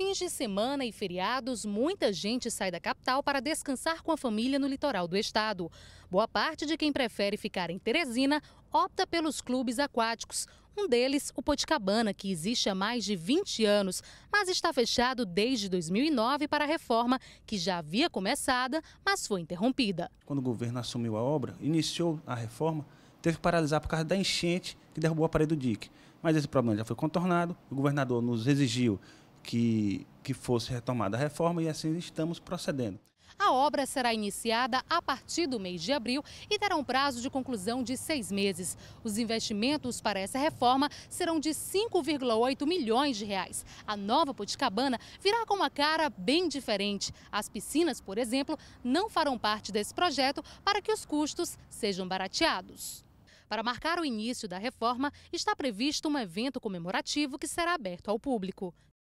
fins de semana e feriados, muita gente sai da capital para descansar com a família no litoral do estado. Boa parte de quem prefere ficar em Teresina opta pelos clubes aquáticos. Um deles, o Poticabana, que existe há mais de 20 anos, mas está fechado desde 2009 para a reforma, que já havia começada, mas foi interrompida. Quando o governo assumiu a obra, iniciou a reforma, teve que paralisar por causa da enchente que derrubou a parede do dique. Mas esse problema já foi contornado, o governador nos exigiu que, que fosse retomada a reforma e assim estamos procedendo. A obra será iniciada a partir do mês de abril e terá um prazo de conclusão de seis meses. Os investimentos para essa reforma serão de 5,8 milhões de reais. A nova Puticabana virá com uma cara bem diferente. As piscinas, por exemplo, não farão parte desse projeto para que os custos sejam barateados. Para marcar o início da reforma, está previsto um evento comemorativo que será aberto ao público.